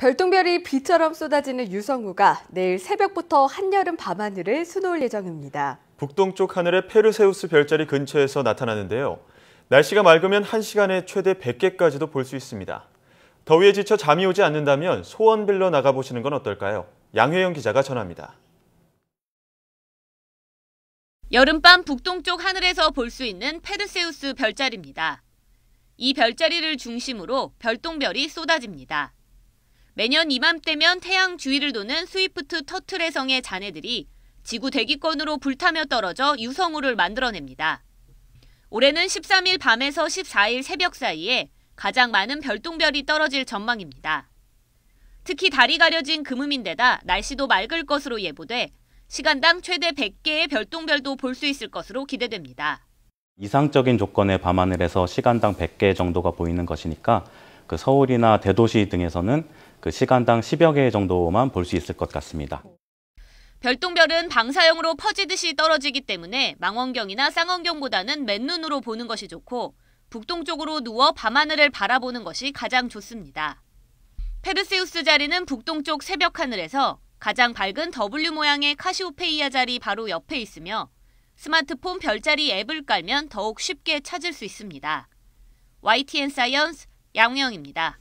별똥별이 비처럼 쏟아지는 유성우가 내일 새벽부터 한여름 밤하늘을 수놓을 예정입니다. 북동쪽 하늘의 페르세우스 별자리 근처에서 나타나는데요. 날씨가 맑으면 1시간에 최대 100개까지도 볼 수 있습니다. 더위에 지쳐 잠이 오지 않는다면 소원 빌러 나가보시는 건 어떨까요? 양혜영 기자가 전합니다. 여름밤 북동쪽 하늘에서 볼 수 있는 페르세우스 별자리입니다. 이 별자리를 중심으로 별똥별이 쏟아집니다. 매년 이맘때면 태양 주위를 도는 스위프트 터틀의성의 잔해들이 지구 대기권으로 불타며 떨어져 유성우를 만들어냅니다. 올해는 13일 밤에서 14일 새벽 사이에 가장 많은 별똥별이 떨어질 전망입니다. 특히 달이 가려진 금음인데다 날씨도 맑을 것으로 예보돼 시간당 최대 100개의 별똥별도 볼 수 있을 것으로 기대됩니다. 이상적인 조건의 밤하늘에서 시간당 100개 정도가 보이는 것이니까 그 서울이나 대도시 등에서는 그 시간당 10여 개 정도만 볼 수 있을 것 같습니다. 별똥별은 방사형으로 퍼지듯이 떨어지기 때문에 망원경이나 쌍원경보다는 맨눈으로 보는 것이 좋고 북동쪽으로 누워 밤하늘을 바라보는 것이 가장 좋습니다. 페르세우스 자리는 북동쪽 새벽 하늘에서 가장 밝은 W 모양의 카시오페이아 자리 바로 옆에 있으며 스마트폰 별자리 앱을 깔면 더욱 쉽게 찾을 수 있습니다. YTN 사이언스 양영입니다.